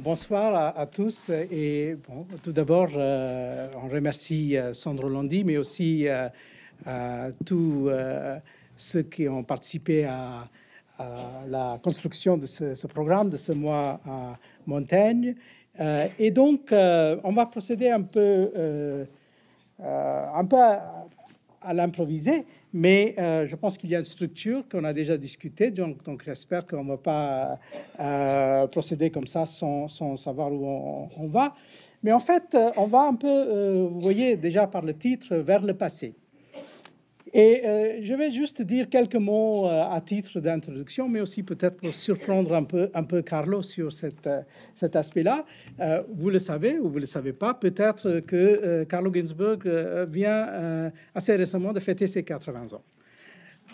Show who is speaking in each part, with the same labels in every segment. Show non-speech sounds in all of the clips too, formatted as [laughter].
Speaker 1: Bonsoir à, tous. Et tout d'abord, euh, on remercie euh, Sandro Landi, mais aussi euh, tous ceux qui ont participé à, la construction de ce, programme, de ce mois à Montaigne. et donc, on va procéder un peu, un peu à, l'improviser. Mais euh, je pense qu'il y a une structure qu'on a déjà discutée, donc, j'espère qu'on ne va pas euh, procéder comme ça sans, savoir où on, va. Mais en fait, euh, on va un peu, vous voyez déjà par le titre, vers le passé. Et euh, je vais juste dire quelques mots euh, à titre d'introduction, mais aussi peut-être pour surprendre un peu, un peu Carlo sur euh, cet aspect-là. vous le savez ou vous ne le savez pas, peut-être que Carlo Ginsburg vient assez récemment de fêter ses 80 ans.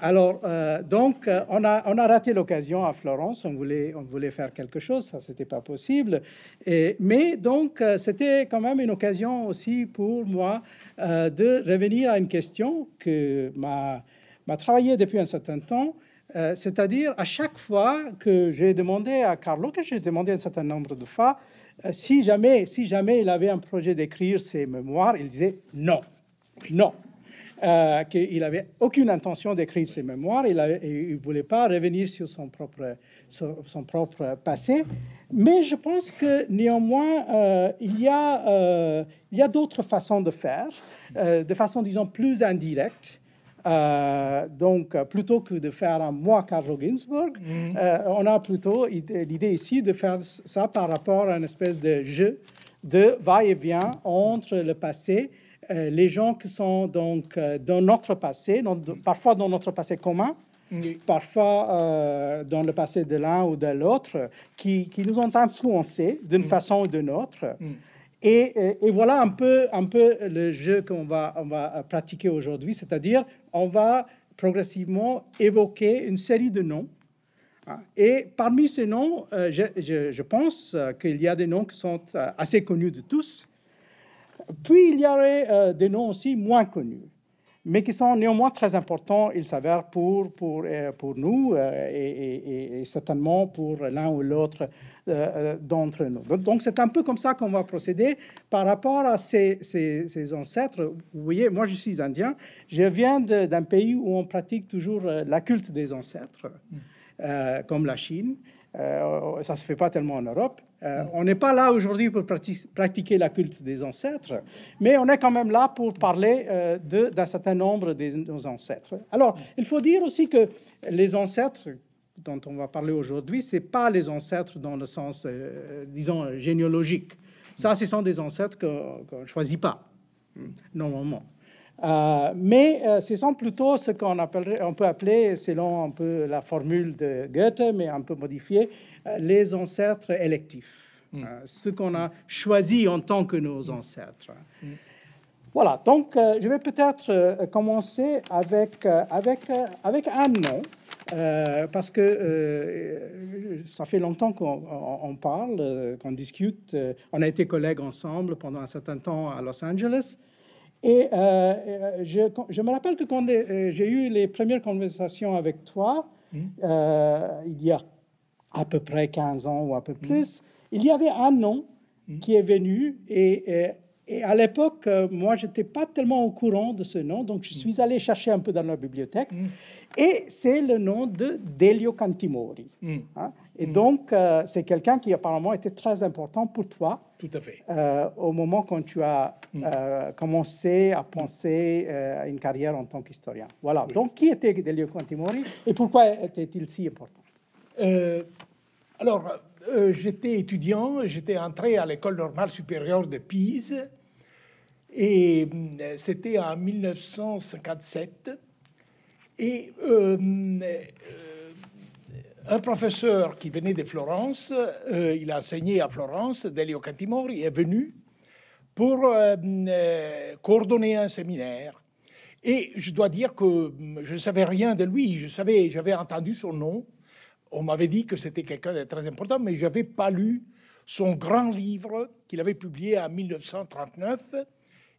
Speaker 1: Alors, euh, donc, euh, on a, raté l'occasion à Florence. On voulait, on voulait faire quelque chose, ça, c'était pas possible. mais donc, euh, c'était quand même une occasion aussi pour moi de revenir à une question que m'a, travaillé depuis un certain temps. c'est-à-dire, à chaque fois que j'ai demandé à Carlo, que j'ai demandé un certain nombre de fois, si jamais, si jamais il avait un projet d'écrire ses mémoires, il disait non, non, euh, qu'il n'avait aucune intention d'écrire ses mémoires, il ne voulait pas revenir sur son propre, son propre passé. Mais je pense que néanmoins, euh, euh, il y a, d'autres façons de faire, de façon, disons, plus indirecte. donc, plutôt que de faire un moi Carlo Ginsburg, on a plutôt l'idée ici de faire ça par rapport à une espèce de jeu de va-et-vient entre le passé euh, les gens qui sont donc euh, dans notre passé, parfois dans notre passé commun, parfois euh, dans le passé de l'un ou de l'autre, qui, qui, nous ont influencés d'une mm. façon ou d'une autre. Mm. Et, et, voilà un peu, un peu le jeu qu'on va, on va pratiquer aujourd'hui, c'est-à-dire on va progressivement évoquer une série de noms. Et parmi ces noms, je, je, pense qu'il y a des noms qui sont assez connus de tous, puis il y aurait euh, des noms aussi moins connus, mais qui sont néanmoins très importants, il s'avère, pour, pour, euh, pour nous euh, et, certainement pour l'un ou l'autre d'entre nous. Donc c'est un peu comme ça qu'on va procéder par rapport à ces, ces, ancêtres. Vous voyez, moi je suis indien, je viens d'un pays où on pratique toujours la culte des ancêtres, mm. comme la Chine. ça se fait pas tellement en Europe. Euh, on n'est pas là aujourd'hui pour pratiquer la culte des ancêtres, mais on est quand même là pour parler euh, d'un certain nombre de nos ancêtres. Alors, il faut dire aussi que les ancêtres dont on va parler aujourd'hui, ce n'est pas les ancêtres dans le sens, euh, disons, généalogique. Ça, ce sont des ancêtres qu'on ne choisit pas, normalement. mais ce sont plutôt ce qu'on peut appeler, selon un peu la formule de Goethe, mais un peu modifiée, euh, les ancêtres électifs, mm. hein, ce qu'on a choisi en tant que nos mm. ancêtres. Mm. Voilà, donc euh, je vais peut-être euh, commencer avec, avec, avec un nom, parce que ça fait longtemps qu'on parle, qu'on discute. on a été collègues ensemble pendant un certain temps à Los Angeles. Et je, me rappelle que quand j'ai eu les premières conversations avec toi, il y a à peu près 15 ans ou un peu mm. plus, il y avait un nom mm. qui est venu et, à l'époque, euh, moi, je n'étais pas tellement au courant de ce nom, donc je mm. suis allé chercher un peu dans la bibliothèque et c'est le nom de Delio Cantimori. Hein. Et donc, euh, c'est quelqu'un qui apparemment était très important pour toi. Tout à fait. Euh, au moment quand tu as commencé à penser à une carrière en tant qu'historien. Voilà. Donc, qui était Delio
Speaker 2: Cantimori et pourquoi était-il si important euh, alors, euh, j'étais étudiant, j'étais entré à l'école normale supérieure de Pise, et euh, c'était en 1957. Et un professeur qui venait de Florence, il a enseigné à Florence, Delio Cantimori, est venu pour coordonner un séminaire. Et je dois dire que mm, je ne savais rien de lui. Je savais, j'avais entendu son nom, on m'avait dit que c'était quelqu'un de très important, mais je n'avais pas lu son grand livre qu'il avait publié en 1939,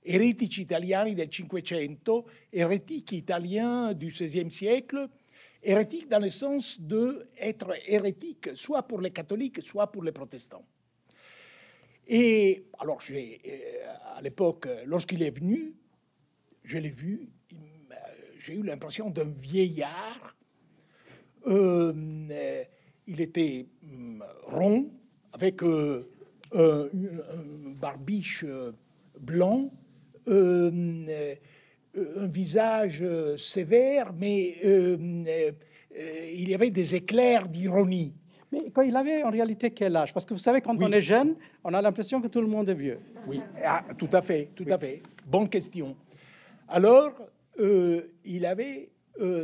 Speaker 2: Hérétiques italiani del Cinquecento, hérétiques italiens du XVIe siècle, hérétique dans le sens de être hérétique, soit pour les catholiques, soit pour les protestants. Et alors, euh, à l'époque, lorsqu'il est venu, je l'ai vu, j'ai eu l'impression d'un vieillard euh, il était mm, rond, avec euh, euh, une barbiche blanc, un visage sévère, mais il y avait des éclairs d'ironie. Mais quand il avait en réalité quel
Speaker 1: âge Parce que vous savez, quand on est jeune, on a l'impression que tout le monde est vieux. Oui, ah, tout à fait, tout à fait.
Speaker 2: Bonne question. Alors, il avait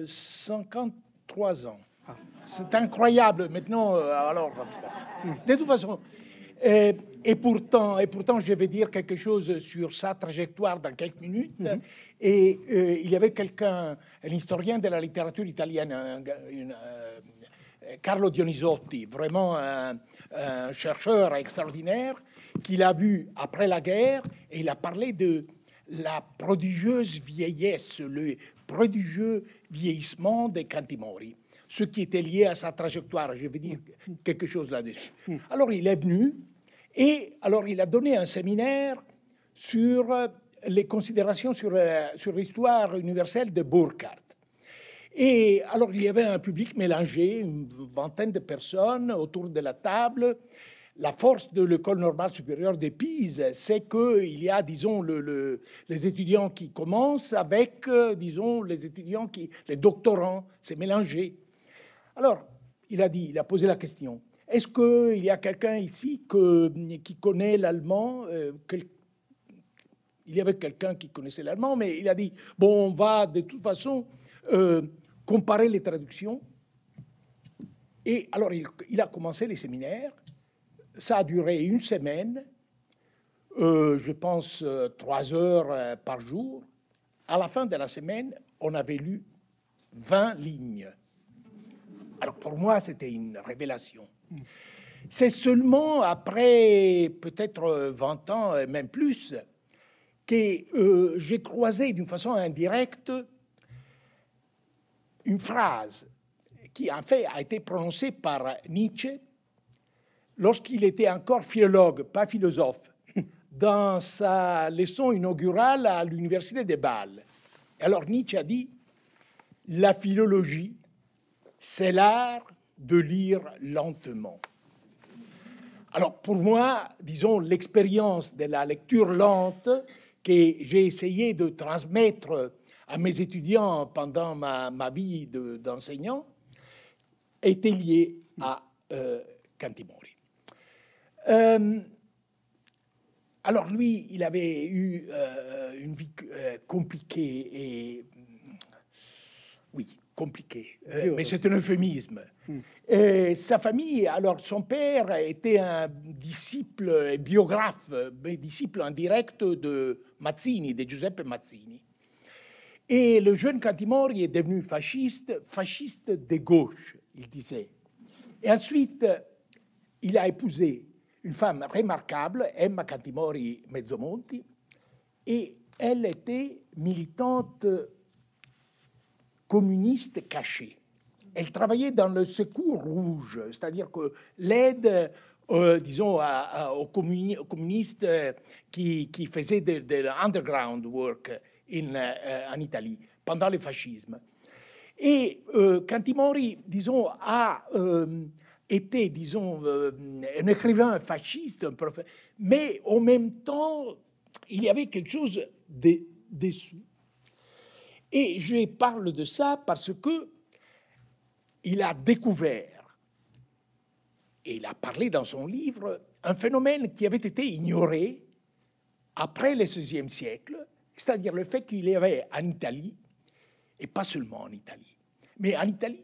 Speaker 2: 53 ans. C'est incroyable. Maintenant, euh, alors, de toute façon, euh, et, pourtant, et pourtant, je vais dire quelque chose sur sa trajectoire dans quelques minutes. Mhm. Et euh, il y avait quelqu'un, l'historien de la littérature italienne, Carlo Dionisotti, vraiment un, chercheur extraordinaire, qu'il a vu après la guerre, et il a parlé de la prodigieuse vieillesse, le prodigieux vieillissement des Cantimori ce qui était lié à sa trajectoire. Je vais dire mm. quelque chose là-dessus. Mm. Alors il est venu et alors il a donné un séminaire sur euh, les considérations euh, sur, l'histoire universelle de Burckhardt. Et alors il y avait un public mélangé, une vingtaine de personnes autour de la table. La force de l'école normale supérieure de Pise, c'est qu'il y a, disons, les étudiants qui commencent avec, euh, disons, les étudiants qui, les doctorants, c'est mélangé. Alors, il a dit, il a posé la question. Est-ce qu'il y a quelqu'un ici qui connaît l'allemand euh, Il y avait quelqu'un qui connaissait l'allemand, mais il a dit, bon, on va de toute façon euh, comparer les traductions. Et alors, il, a commencé les séminaires. Ça a duré une semaine, euh, je pense trois heures par jour. À la fin de la semaine, on avait lu 20 lignes. Alors pour moi, c'était une révélation. C'est seulement après peut-être 20 ans, euh, même plus, que euh, j'ai croisé d'une façon indirecte une phrase qui en fait a été prononcée par Nietzsche lorsqu'il était encore philologue, pas philosophe, [laughs] dans sa leçon inaugurale à l'université de Bâle. Alors Nietzsche a dit, la philologie c'est l'art de lire lentement. Alors pour moi, disons, l'expérience de la lecture lente que j'ai essayé de transmettre à mes étudiants pendant ma, vie d'enseignant était liée à euh, Cantibori. Euh, alors lui, il avait eu euh, une vie compliquée et compliqué, euh, mais c'est un euphémisme. Hmm. Et sa famille, alors son père était un disciple biographe, mais disciple indirect de Mazzini, de Giuseppe Mazzini. Et le jeune Cantimori est devenu fasciste, fasciste de gauche, il disait. Et ensuite, il a épousé une femme remarquable, Emma Cantimori Mezzomonti, et elle était militante communiste caché. Elle travaillait dans le secours rouge, c'est-à-dire que l'aide, euh, disons, aux, communistes euh, qui, faisaient de, l'underground work in, euh, en Italie pendant le fascisme. Et Cantimori, disons, a été, disons, un écrivain fasciste, un mais en même temps, il y avait quelque chose de, de et je parle de ça parce que il a découvert, et il a parlé dans son livre, un phénomène qui avait été ignoré après le XVIe siècle, c'est-à-dire le fait qu'il y avait en Italie, et pas seulement en Italie, mais en Italie,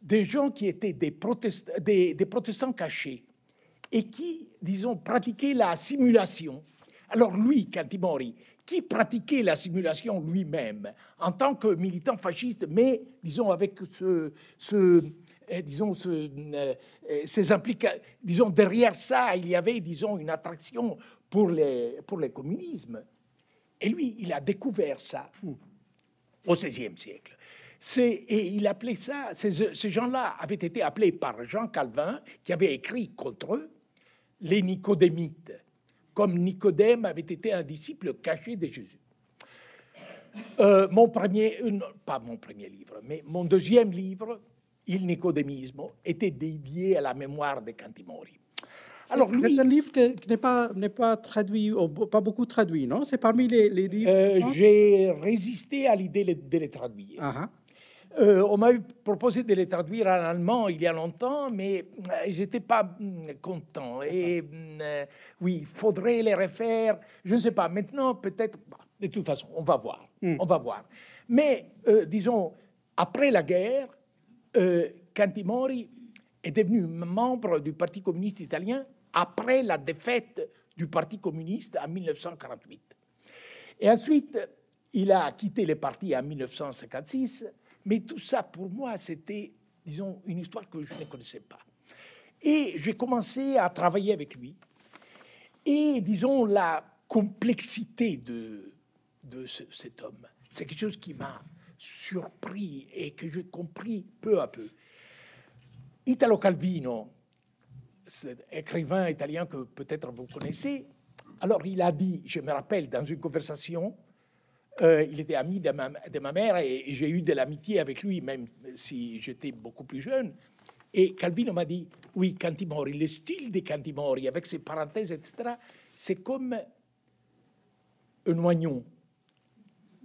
Speaker 2: des gens qui étaient des, protestants, des protestants cachés et qui, disons, pratiquaient la simulation. Alors lui, Cantimori, qui pratiquait la simulation lui-même en tant que militant fasciste, mais disons avec ce, ce eh, disons, ce, eh, eh, ces implications, disons derrière ça, il y avait, disons, une attraction pour les pour les communismes. Et lui, il a découvert ça au XVIe siècle. Et il appelait ça, ces, ces gens-là avaient été appelés par Jean Calvin, qui avait écrit contre eux, les Nicodémites comme Nicodème avait été un disciple caché de Jésus. Euh, mon premier, pas mon premier livre, mais mon deuxième livre, Il Nicodémisme, était dédié à la mémoire de Cantimori. Alors, c'est un
Speaker 1: livre qui n'est pas, n'est pas traduit, pas beaucoup traduit, non C'est parmi les,
Speaker 2: livres. Euh, j'ai résisté à l'idée de, les traduire. Ah ah. Euh, on m'a proposé de les traduire en allemand il y a longtemps, mais n'étais euh, pas mm, content. Et mm, oui, il faudrait les refaire. Je ne sais pas. Maintenant, peut-être. Bah, de toute façon, on va voir. Hmm. On va voir. Mais euh, disons, après la guerre, Cantimori est devenu membre du Parti communiste italien après la défaite du Parti communiste en 1948. Et ensuite, il a quitté le parti en 1956 mais tout ça, pour moi, c'était, disons, une histoire que je ne connaissais pas. Et j'ai commencé à travailler avec lui. Et, disons, la complexité de, de cet homme, c'est quelque chose qui m'a surpris et que j'ai compris peu à peu. Italo Calvino, cet écrivain italien que peut-être vous connaissez, alors il a dit, je me rappelle, dans une conversation, euh, il était ami de ma, mère et j'ai eu de l'amitié avec lui, même si j'étais beaucoup plus jeune. Et Calvino m'a dit, oui, Cantimori, le style de Cantimori, avec ses parenthèses, etc., c'est comme un oignon.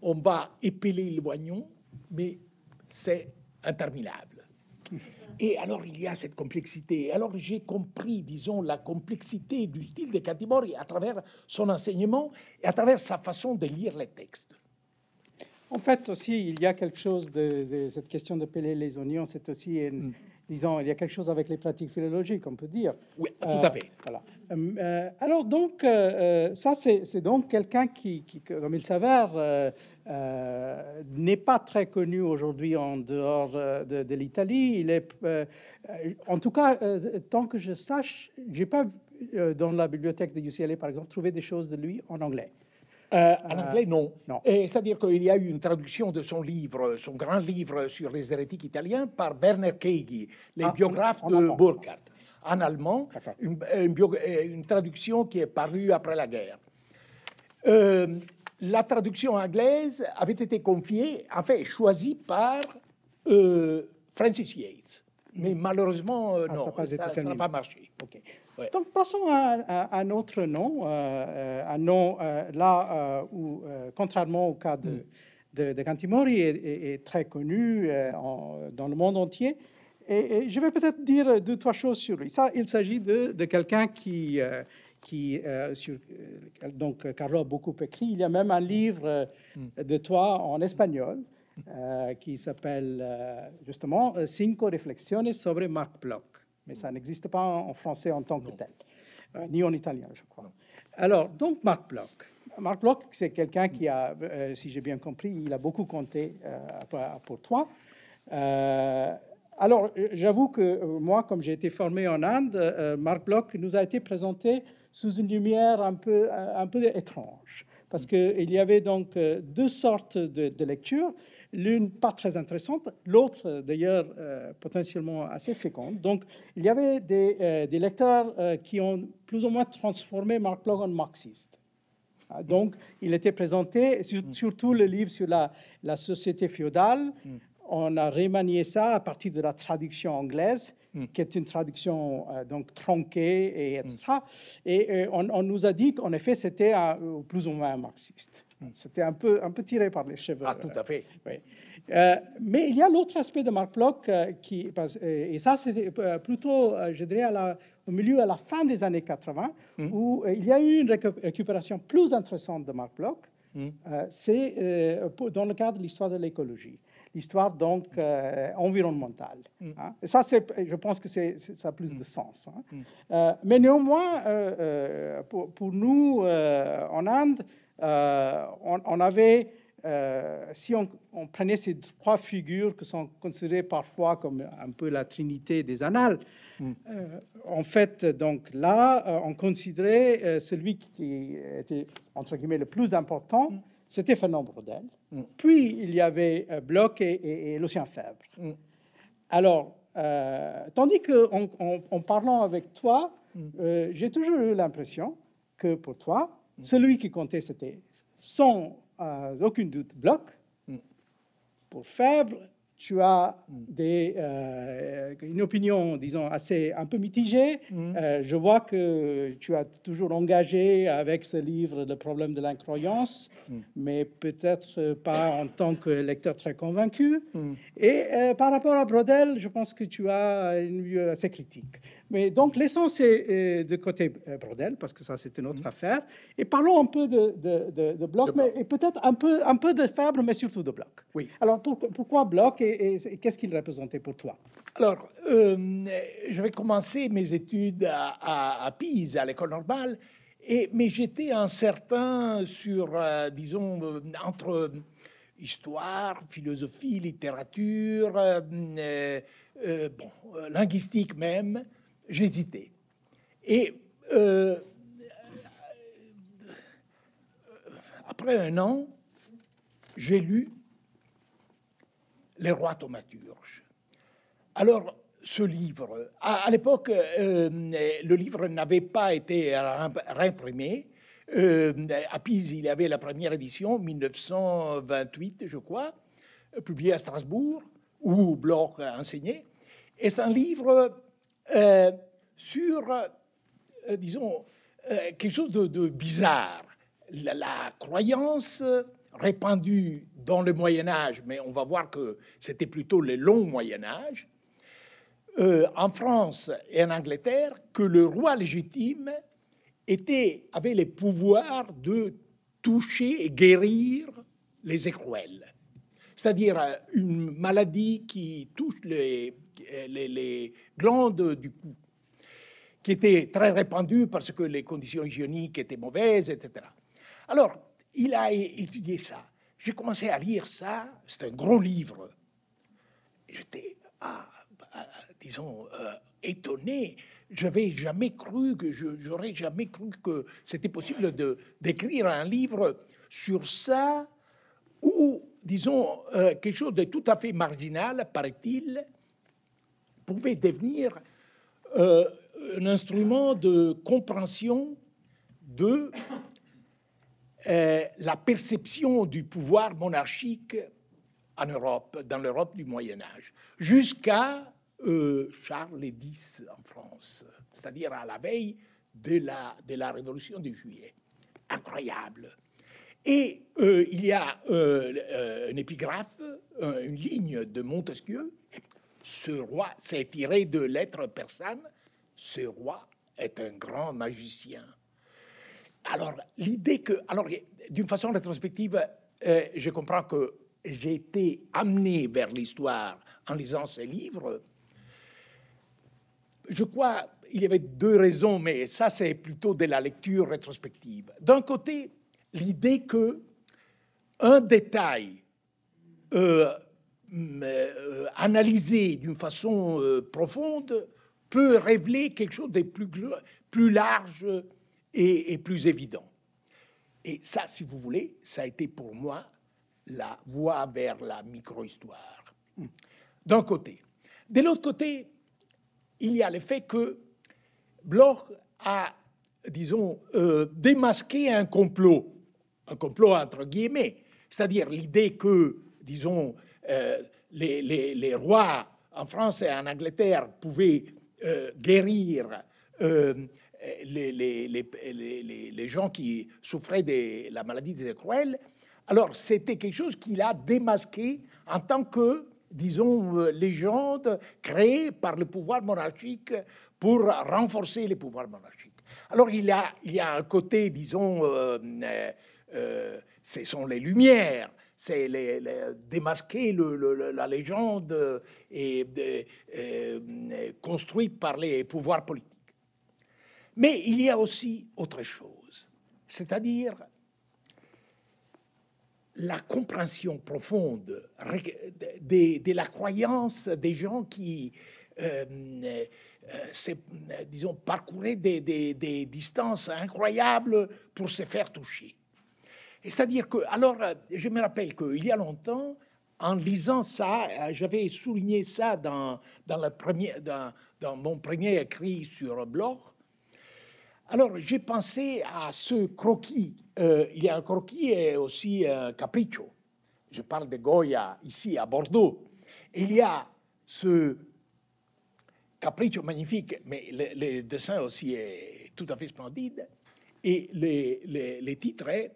Speaker 2: On va épeler l'oignon, mais c'est interminable. [laughs] Et alors, il y a cette complexité. Alors, j'ai compris, disons, la complexité du style de Cantimori à travers son enseignement et à travers sa façon de lire les textes.
Speaker 1: En fait, aussi, il y a quelque chose de, cette question de peler les oignons, c'est aussi hmm. Disons, il y a quelque chose avec les pratiques philologiques, on peut dire. Oui, euh, tout à fait. Euh, euh, alors, donc, ça, c'est donc quelqu'un qui, comme il s'avère, n'est pas très connu aujourd'hui en dehors de, l'Italie. Il est, en tout cas, tant que je sache, j'ai pas
Speaker 2: dans la bibliothèque de UCLA, par exemple, trouvé des choses de lui en anglais. Euh, en euh, anglais, non. C'est-à-dire qu'il y a eu une traduction de son livre, son grand livre sur les hérétiques italiens, par Werner Kegi, les biographe biographes de Burckhardt, en allemand, euh, une, traduction qui est parue après la guerre. la traduction anglaise avait été confiée, en fait, choisie par Francis Yates. Mais hmm. malheureusement, ah, non, ça n'a pas, marché. Ok
Speaker 1: passons à, un autre nom, euh, euh, un nom euh, là où, contrairement au cas de, mm. de, de Cantimori, est, est, très connu dans le monde entier. Et, je vais peut-être dire deux, trois choses sur lui. Ça, il s'agit de, de quelqu'un qui, qui sur, donc Carlo a beaucoup écrit. Il y a même un livre mm. de toi en espagnol. qui s'appelle justement Cinco Reflexiones sobre Marc Bloch mais ça n'existe pas en, français en tant que tel, euh, ni en italien, je crois. Alors, donc, Marc Bloch. Marc Bloch, c'est quelqu'un qui a, euh, si j'ai bien compris, il a beaucoup compté euh, pour toi. alors, j'avoue que moi, comme j'ai été formé en Inde, Marc Bloch nous a été présenté sous une lumière un peu, un peu étrange, parce mm. qu'il y avait donc deux sortes de, de lectures l'une pas très intéressante, l'autre euh, d'ailleurs euh, potentiellement assez féconde. Donc il y avait des, euh, lecteurs qui ont plus ou moins transformé Marc Bloch en marxiste. Ah, donc il était présenté, mm. surtout le livre sur la, société féodale, mm. on a remanié ça à partir de la traduction anglaise, mm. qui est une traduction donc tronquée, et etc. Et, on, nous a dit qu'en effet, c'était plus ou moins un marxiste. Hmm. C'était un peu, un peu tiré par les cheveux. Ah, tout à euh, fait. Euh, mais il y a l'autre aspect de Marc Bloch, euh, qui, et ça c'est plutôt, je dirais, au milieu, à la fin des années 80, hmm. où il y a eu une récupération plus intéressante de Marc Bloch, hmm. c'est dans le cadre de l'histoire de l'écologie, l'histoire donc environnementale. Hein. Et ça, je pense que c'est, ça a plus de sens. Hein. mais néanmoins, pour, nous, en Inde, euh, on, avait, euh, si on, prenait ces trois figures que sont considérées parfois comme un peu la trinité des annales, mm. euh, en fait, donc là, on considérait celui qui était entre guillemets le plus important, mm. c'était Fernand Brodel. Mm. Puis il y avait Bloch et, l'Océan Faible. Alors, tandis qu'en parlant avec toi, j'ai toujours eu l'impression que pour toi, Mm. Celui qui comptait, c'était sans euh, aucun doute Bloch. Mm. Pour faible, tu as mm. euh, une opinion, disons, assez un peu mitigée. Euh, je vois que tu as toujours engagé avec ce livre le problème de l'incroyance, mais peut-être pas en tant que lecteur très convaincu. Et par rapport à Brodel, je pense que tu as une vue assez critique. Mais donc, laissons euh, de côté euh, Brodel, parce que ça, c'est une autre mhm. affaire. Et parlons un peu de, de, Bloch, mais, et peut-être un peu, un peu de Fabre, mais surtout de Bloch. Oui. Alors, pourquoi Bloch et, qu'est-ce qu'il représentait
Speaker 2: pour toi Alors, euh, j'avais commencé mes études à, Pise, à l'école normale, et, mais j'étais incertain sur, euh, disons, entre histoire, philosophie, littérature, bon, linguistique même j'hésitais. Et euh, après un an, j'ai lu Les rois thaumaturges. Alors, ce livre, à, l'époque, euh, le livre n'avait pas été réimprimé. Euh, à Pise, il y avait la première édition, 1928, je crois, publiée à Strasbourg, où Bloch a enseigné. Et c'est un livre euh, sur, euh, euh, disons, quelque chose de, bizarre. La, croyance répandue dans le Moyen Âge, mais on va voir que c'était plutôt le long Moyen Âge, en France et en Angleterre, que le roi légitime était, avait les pouvoirs de toucher et guérir les écrouelles, c'est-à-dire une maladie qui touche les euh, les, glandes du cou, qui étaient très répandues parce que les conditions hygiéniques étaient mauvaises, etc. Alors, il a étudié ça. J'ai commencé à lire ça. C'est un gros livre. J'étais, ah, bah, disons, euh, étonné. Je n'avais jamais cru que j'aurais jamais cru que c'était possible de d'écrire un livre sur ça ou disons euh, quelque chose de tout à fait marginal, paraît-il, pouvait devenir euh, un instrument de compréhension de euh, la perception du pouvoir monarchique en Europe, dans l'Europe du Moyen Âge, jusqu'à euh, Charles X en France, c'est-à-dire à la veille de la, de la Révolution de juillet. Incroyable. Et il y a euh, un épigraphe, une ligne de Montesquieu, ce roi s'est tiré de l'être personne. ce roi est un grand magicien. Alors, l'idée que, alors, d'une façon rétrospective, euh, je comprends que j'ai été amené vers l'histoire en lisant ces livres. Je crois il y avait deux raisons, mais ça, c'est plutôt de la lecture rétrospective. D'un côté, l'idée que un détail euh, euh, analyser d'une façon euh, profonde peut révéler quelque chose de plus, plus large et, plus évident. Et ça, si vous voulez, ça a été pour moi la voie vers la micro-histoire, D'un côté. De l'autre côté, il y a le fait que Bloch a, disons, euh, démasqué un complot, un complot entre guillemets, c'est-à-dire l'idée que, disons, euh, les, rois en France et en Angleterre pouvaient euh, guérir euh, les, gens qui souffraient de la maladie des cruelles. Alors c'était quelque chose qu'il a démasqué en tant que, disons, légende créée par le pouvoir monarchique pour renforcer les pouvoirs monarchiques. Alors il a, il y a un côté, disons, ce sont les lumières, c'est démasquer la légende euh, et, euh, euh, construite par les pouvoirs politiques. Mais il y a aussi autre chose, c'est-à-dire la compréhension profonde de, la croyance des gens qui, disons, parcouraient des distances incroyables pour se faire toucher. C'est-à-dire que, alors, euh, je me rappelle qu'il y a longtemps, en lisant ça, euh, j'avais souligné ça dans, dans, la première, dans, mon premier écrit sur blog. Alors, j'ai pensé à ce croquis. Euh, il y a un croquis et aussi un capriccio. Je parle de Goya ici à Bordeaux. Il y a ce capriccio magnifique, mais le, dessin aussi est tout à fait splendide. Et les, titres est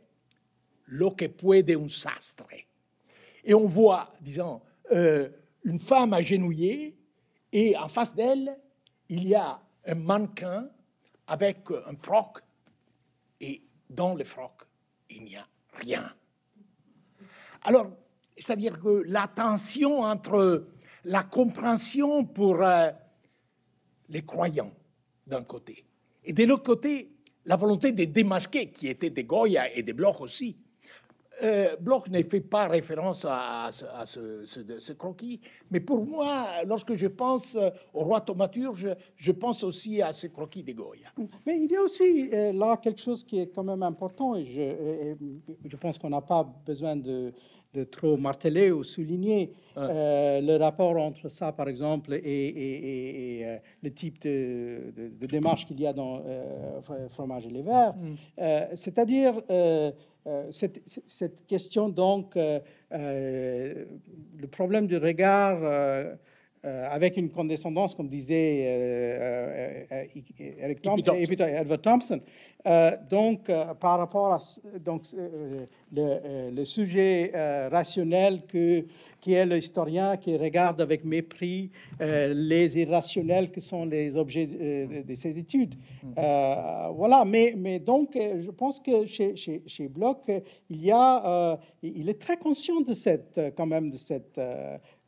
Speaker 2: lo que puede un sastre. Et on voit, disons, euh, une femme agenouillée et en face d'elle, il y a un mannequin avec un froc et dans le froc, il n'y a rien. Alors, c'est-à-dire que la tension entre la compréhension pour euh, les croyants d'un côté et de l'autre côté, la volonté de démasquer, qui était de Goya et de Bloch aussi, euh, Bloch ne fait pas référence à, ce, croquis, mais pour moi, lorsque je pense euh, au roi thaumaturge, je pense aussi à ce croquis des Goya.
Speaker 1: Mais il y a aussi euh, là quelque chose qui est quand même important, et je, pense qu'on n'a pas besoin de, trop marteler ou souligner ah. le rapport entre ça, par exemple, et, le type de, démarche qu'il y a dans Fromage et les Verts. Mm. C'est-à-dire euh, cette, question, donc, euh, euh, le problème du regard euh, avec une condescendance, comme disait euh, euh, Eric Edward Thompson. donc, par rapport à donc, le, sujet rationnel que, qui est l'historien qui regarde avec mépris les irrationnels que sont les objets de, ses études. Mm-hmm. voilà, mais, mais donc, je pense que chez, chez Bloch, il, y a, il est très conscient de cette, quand même, de cette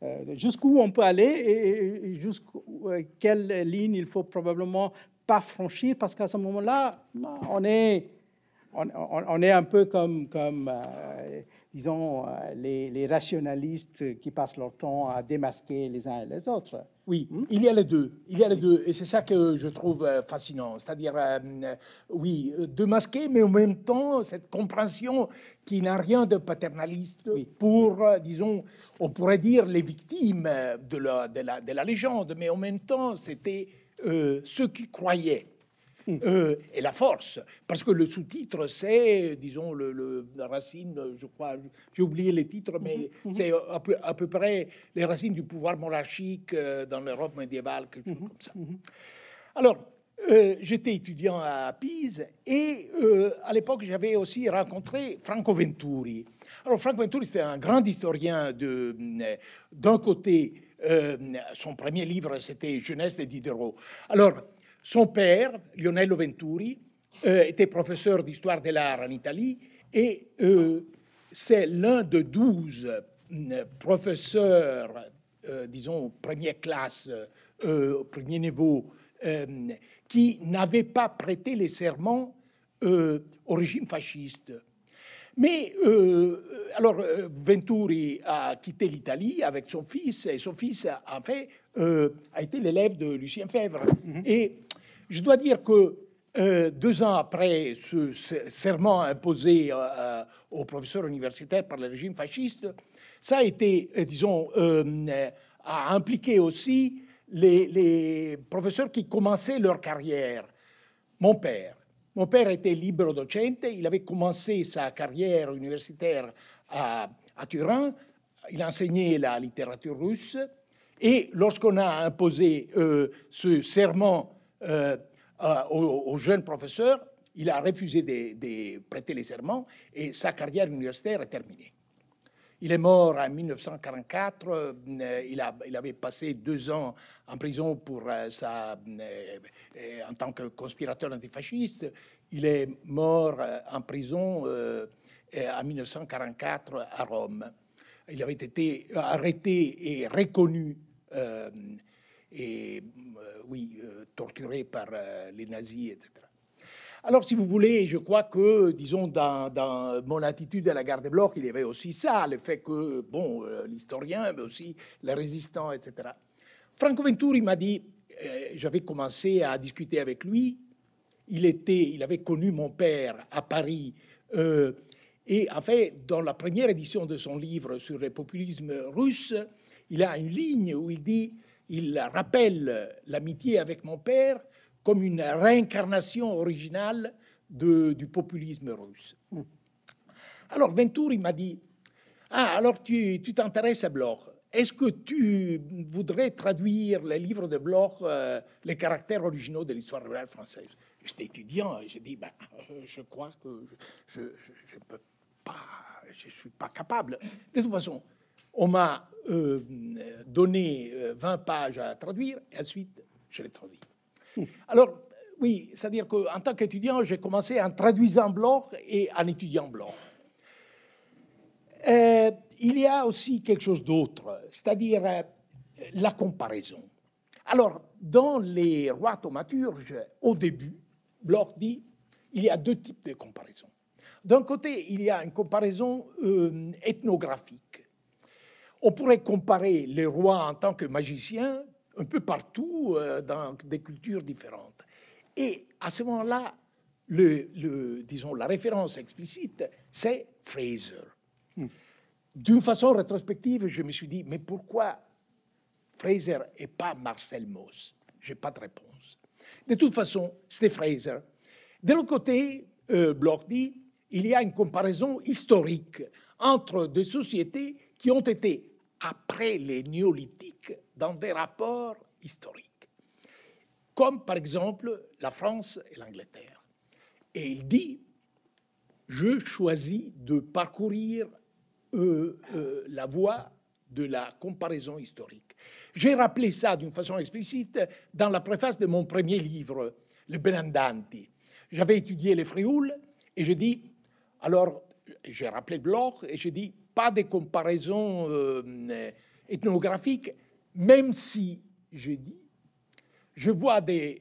Speaker 1: euh, jusqu'où on peut aller et, jusqu'à euh, quelle ligne il faut probablement pas franchir parce qu'à ce moment-là, on est, on, est un peu comme, comme euh, disons, euh, les, rationalistes qui passent leur temps à démasquer les uns et les
Speaker 2: autres. Oui, il y a les deux. Il y a les deux. Et c'est ça que je trouve euh, fascinant. C'est-à-dire, euh, oui, démasquer, mais en même temps, cette compréhension qui n'a rien de paternaliste pour, disons, on pourrait dire les victimes de la, légende, mais en même temps, c'était ceux qui croyaient. Euh, et la force. Parce que le sous-titre, c'est, disons, le, la racine, je crois, j'ai oublié les titres, mais mhm, mhm. c'est à peu, près les racines du pouvoir monarchique euh, dans l'Europe médiévale, quelque mhm, chose comme ça. Alors, euh, j'étais étudiant à Pise et à l'époque j'avais aussi rencontré Franco Venturi. Alors Franco Venturi c'était un grand historien de d'un côté son premier livre c'était Jeunesse de Diderot. Alors son père, Lionello Venturi, euh, était professeur d'histoire de l'art en Italie et euh, c'est l'un de douze euh, professeurs, disons, première classe, premier niveau, qui n'avait pas prêté les serments au régime fasciste. Mais alors Venturi a quitté l'Italie avec son fils et son fils a, fait a été l'élève de Lucien Fèvre mmh. et je dois dire que euh, deux ans après ce serment imposé euh, euh, aux professeurs universitaires par le régime fasciste, ça a été, disons, a impliqué aussi les, professeurs qui commençaient leur carrière. Mon père. Mon père était libre docente, il avait commencé sa carrière universitaire à, à Turin, il enseignait la littérature russe, et lorsqu'on a imposé ce serment euh, au jeune professeur. Il a refusé de, prêter les serments et sa carrière universitaire est terminée. Il est mort en 1944. Euh, il, il avait passé deux ans en prison pour euh, sa, en tant que conspirateur antifasciste. Il est mort en prison en 1944 à Rome. Il avait été arrêté et reconnu et euh, oui, euh, torturé par euh, les nazis, etc. Alors, si vous voulez, je crois que, disons, dans, mon attitude à la garde des blocs, il y avait aussi ça, le fait que, bon, l'historien, mais aussi les résistants, etc. Franco Venturi m'a dit, j'avais commencé à discuter avec lui, il, était, il avait connu mon père à Paris, et en fait, dans la première édition de son livre sur le populisme russe, il a une ligne où il dit il rappelle l'amitié avec mon père comme une réincarnation originale du populisme russe. Alors Venturi m'a dit, ah alors tu t'intéresses à Bloch. Est-ce que tu voudrais traduire les livres de Bloch, euh, les caractères originaux de l'histoire rurale française J'étais étudiant et j'ai dit, ben, je crois que je ne peux pas, je ne suis pas capable. De toute façon, on m'a euh, donné 20 euh, pages à traduire, et ensuite, je les traduis. Hmm. Alors, oui, c'est-à-dire qu'en tant qu'étudiant, j'ai commencé en traduisant Bloch et en étudiant Bloch. Euh, il y a aussi quelque chose d'autre, c'est-à-dire la comparaison. Alors, dans les rois thaumaturges, au début, Bloch dit il y a deux types de comparaison. D'un côté, il y a une comparaison ethnographique, on pourrait comparer les rois en tant que magiciens un peu partout euh, dans des cultures différentes. Et à ce moment-là, le, disons, la référence explicite, c'est Fraser. Hmm. D'une façon rétrospective, je me suis dit, mais pourquoi Fraser et pas Marcel Mauss Je n'ai pas de réponse. De toute façon, c'était Fraser. De l'autre côté, euh, Bloch dit, il y a une comparaison historique entre des sociétés qui ont été après les néolithiques dans des rapports historiques, comme par exemple la France et l'Angleterre. Et il dit, je choisis de parcourir euh, euh, la voie de la comparaison historique. J'ai rappelé ça d'une façon explicite dans la préface de mon premier livre, Le Benandanti. J'avais étudié les Frioul et j'ai dit, alors j'ai rappelé Bloch et j'ai dit, pas de comparaison euh, même si, je dis, je vois des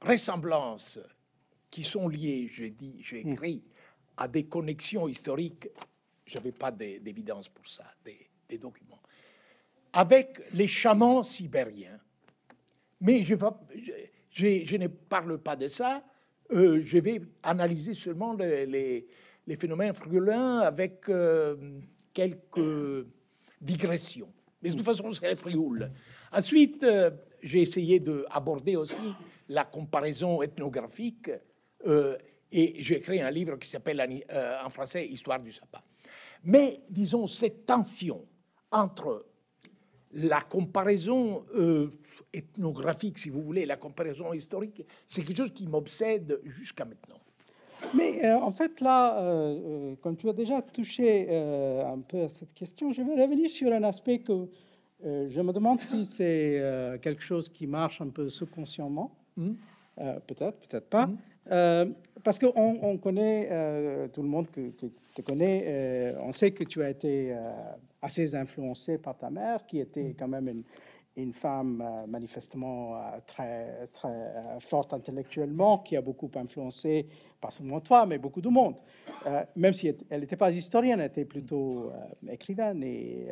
Speaker 2: ressemblances qui sont liées, je dis, j'ai hmm. écrit, à des connexions historiques. Je n'avais pas d'évidence pour ça, des, documents. Avec les chamans sibériens. Mais je, je, ne parle pas de ça. Euh, je vais analyser seulement les les phénomènes frugulins, avec euh, quelques digressions. Mais de toute façon, c'est la frioule. Ensuite, euh, j'ai essayé d'aborder aussi la comparaison ethnographique euh, et j'ai créé un livre qui s'appelle en français Histoire du sapin. Mais disons, cette tension entre la comparaison ethnographique, si vous voulez, la comparaison historique, c'est quelque chose qui m'obsède jusqu'à maintenant.
Speaker 1: Mais euh, en fait, là, euh, euh, comme tu as déjà touché un peu à cette question, je veux revenir sur un aspect que je me demande si c'est quelque chose qui marche un peu subconsciemment. Mmh. peut-être, peut-être pas. Mmh. parce qu'on on connaît, tout le monde que, te connaît, on sait que tu as été assez influencé par ta mère, qui était mmh. quand même une, une femme euh, manifestement euh, très, très euh, forte intellectuellement, qui a beaucoup influencé, pas seulement toi, mais beaucoup de monde. même si elle n'était pas historienne, elle était plutôt écrivaine et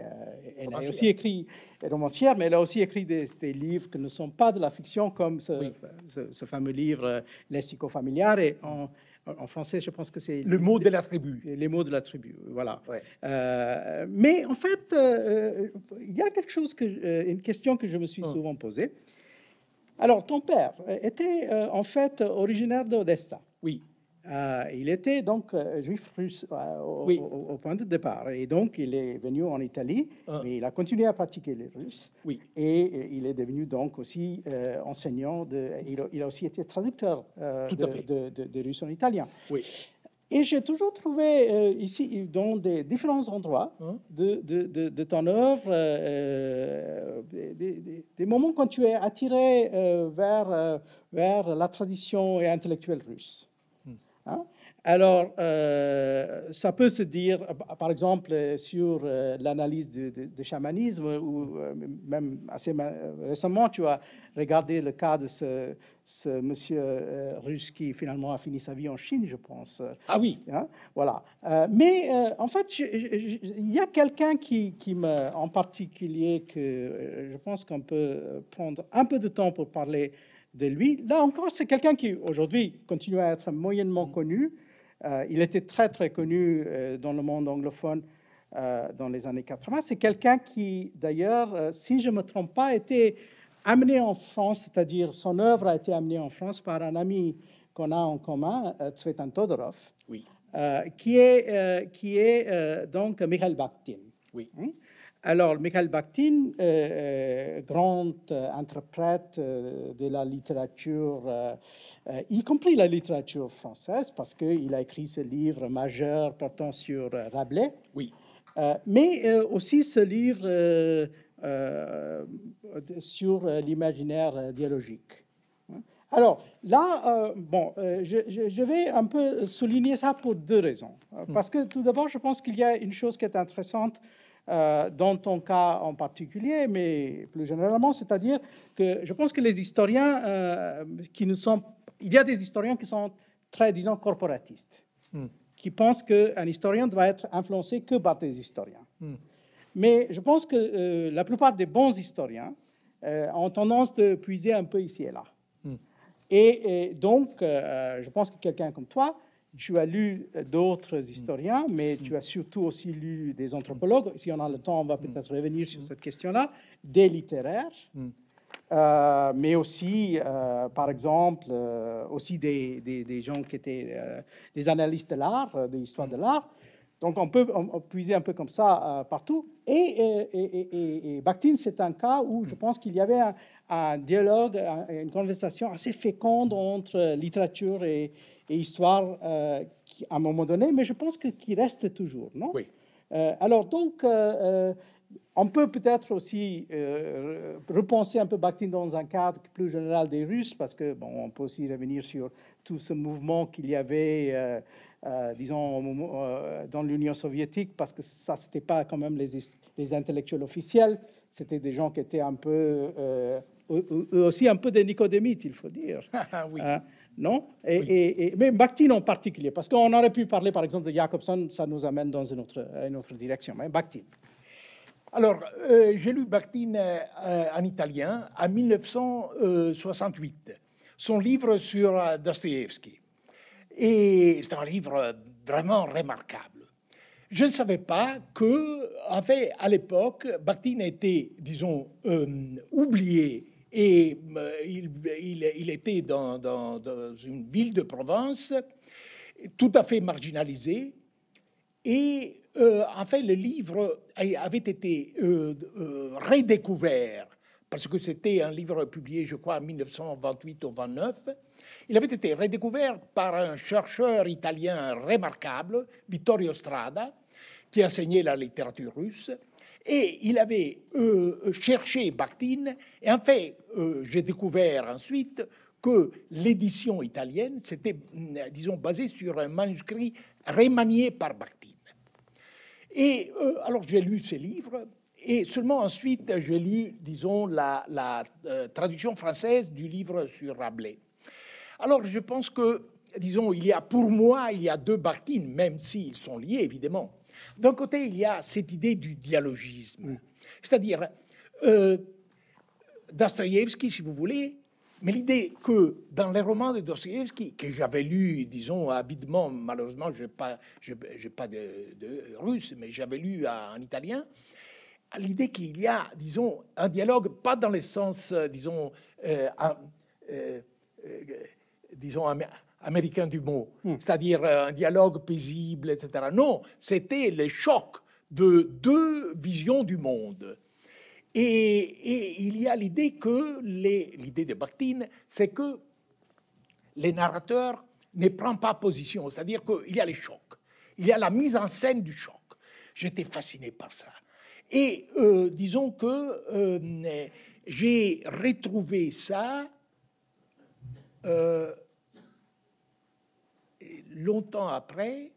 Speaker 1: elle a aussi écrit romancière, mais elle a aussi écrit des, livres qui ne sont pas de la fiction, comme ce, ce fameux livre Les psychofamiliares en français, je pense que c'est le mot de la tribu. Les mots de la tribu, voilà. Euh, mais en fait, euh, euh, il y a quelque chose une question que je me suis hum. souvent posée. Alors, ton père était en fait originaire d'Odessa. Oui. Euh, il était donc euh, juif russe euh, au, point de départ. Et donc, il est venu en Italie, et ah. mais il a continué à pratiquer le russe. Oui. Et il est devenu donc aussi enseignant. De, il, a, aussi été traducteur de, russe en italien. Oui. Et j'ai toujours trouvé ici, dans des différents endroits hein. de, ton œuvre, des, des, moments quand tu es attiré vers, vers la tradition et intellectuelle russe. Hein? Alors, euh, ça peut se dire, par exemple, sur euh, l'analyse du chamanisme, ou euh, même assez récemment, tu as regardé le cas de ce, ce monsieur russe qui finalement a fini sa vie en Chine, je pense. Ah oui. Hein? Voilà. mais en fait, il y a quelqu'un qui, qui en particulier, que je pense qu'on peut prendre un peu de temps pour parler de lui. Là encore, c'est quelqu'un qui aujourd'hui continue à être moyennement mm. connu. Euh, il était très très connu euh, dans le monde anglophone euh, dans les années 80. C'est quelqu'un qui, d'ailleurs, si je ne me trompe pas, était amené en France, c'est-à-dire son œuvre a été amenée en France par un ami qu'on a en commun, Tsvetan Todorov, oui. qui est, donc Mikhail Bakhtin. Oui. Hein? Alors, Michael Bakhtin, euh, euh, grand euh, interprète de la littérature, y compris la littérature française, parce qu'il a écrit ce livre majeur portant sur Rabelais. Oui. mais aussi ce livre sur l'imaginaire dialogique. Hein? Alors là, bon, je, vais un peu souligner ça pour deux raisons. Hmm. Parce que tout d'abord, je pense qu'il y a une chose qui est intéressante euh, dans ton cas en particulier, mais plus généralement, c'est-à-dire que je pense que les historiens euh, qui nous sont... Il y a des historiens qui sont très, disons, corporatistes, hmm. qui pensent qu'un historien doit être influencé que par des historiens. Hmm. Mais je pense que euh, la plupart des bons historiens ont tendance de puiser un peu ici et là. Hmm. et, donc, je pense que quelqu'un comme toi, tu as lu d'autres historiens, mm. mais tu as mm. surtout aussi lu des anthropologues. Si on a le temps, on va mm. peut-être revenir sur cette question-là. Des littéraires, euh, mais aussi, euh, par exemple, euh, aussi des, gens qui étaient des analystes de l'art, de l'histoire de l'art. Donc on peut puiser un peu comme ça partout. Et, et, c'est un cas où je pense qu'il y avait un, dialogue, une conversation assez féconde entre littérature et, et histoire euh, à un moment donné, mais je pense que qui reste toujours, non Oui. Euh, alors donc, euh, on peut peut-être aussi repenser un peu Bakhtin dans un cadre plus général des Russes, parce que bon, on peut aussi revenir sur tout ce mouvement qu'il y avait. disons, dans l'Union soviétique, parce que ça, c'était pas quand même les, intellectuels officiels, c'était des gens qui étaient un peu, eux aussi un peu des Nicodémites, il faut dire. [laughs] oui. Hein non et, Mais Bakhtin en particulier, parce qu'on aurait pu parler par exemple de Jacobson, ça nous amène dans une autre,
Speaker 2: autre direction, mais hein, Bakhtin. Alors, euh, j'ai lu Bakhtin euh, en italien en 1968, son livre sur euh, Dostoïevski. Et c'est un livre vraiment remarquable. Je ne savais pas que, avait à l'époque, Bakhtin était, disons, oublié et euh, il, était dans, une ville de Provence, tout à fait marginalisée. Et euh, fait, le livre avait été euh, euh, redécouvert parce que c'était un livre publié, je crois, en 1928 ou 29. Il avait été redécouvert par un chercheur italien remarquable, Vittorio Strada, qui enseignait la littérature russe et il avait euh, cherché Bakhtin. Et en fait, euh, j'ai découvert ensuite que l'édition italienne s'était, mm, disons, basée sur un manuscrit remanié par Bakhtin. Et euh, alors j'ai lu ces livres. Et seulement ensuite, j'ai lu, disons, la, traduction française du livre sur Rabelais. Alors, je pense que, disons, il y a pour moi, il y a deux Bactines, même s'ils sont liés, évidemment. D'un côté, il y a cette idée du dialogisme, c'est-à-dire euh, Dostoïevski, si vous voulez, mais l'idée que dans les romans de Dostoïevski, que j'avais lu, disons, avidement, malheureusement, je n'ai pas, pas de, russe, mais j'avais lu en italien, l'idée qu'il y a, disons, un dialogue, pas dans le sens, euh, disons, euh, euh, euh, disons, américain du mot, hmm. c'est-à-dire euh, un dialogue paisible, etc. Non, c'était le choc de deux visions du monde. Et, il y a l'idée que l'idée de bartine, c'est que les narrateurs ne prend pas position, c'est-à-dire qu'il y a les chocs, il y a la mise en scène du choc. J'étais fasciné par ça. Et euh, disons que euh, j'ai retrouvé ça longtemps après,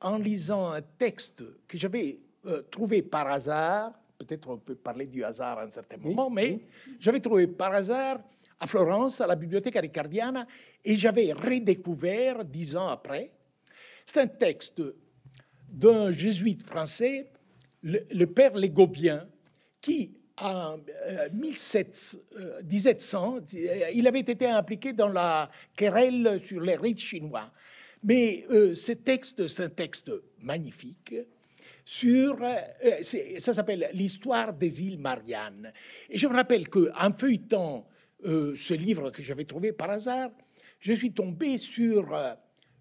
Speaker 2: en lisant un texte que j'avais euh, trouvé par hasard, peut-être on peut parler du hasard à un certain moment, mais j'avais trouvé par hasard à Florence, à la bibliothèque ricardiana, et j'avais redécouvert dix ans après. C'est un texte d'un jésuite français, le, le père Légobien, qui en 1700, euh, euh, il avait été impliqué dans la querelle sur les rites chinois. Mais euh, ces textes, c'est un texte magnifique sur, euh, ça s'appelle l'histoire des îles Mariannes. Et je me rappelle que feuilletant euh, ce livre que j'avais trouvé par hasard, je suis tombé sur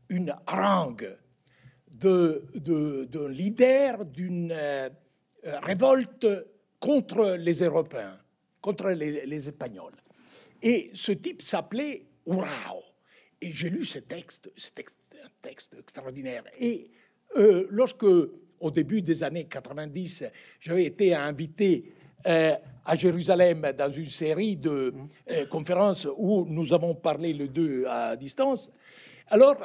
Speaker 2: une harangue de, de, leader d'une révolte contre les Européens, contre les, les Espagnols. Et ce type s'appelait Urao. Et j'ai lu ce texte, ce texte, un texte extraordinaire. Et euh, lorsque, au début des années 90, j'avais été invité euh, à Jérusalem dans une série de mmh. euh, conférences où nous avons parlé les deux à distance, alors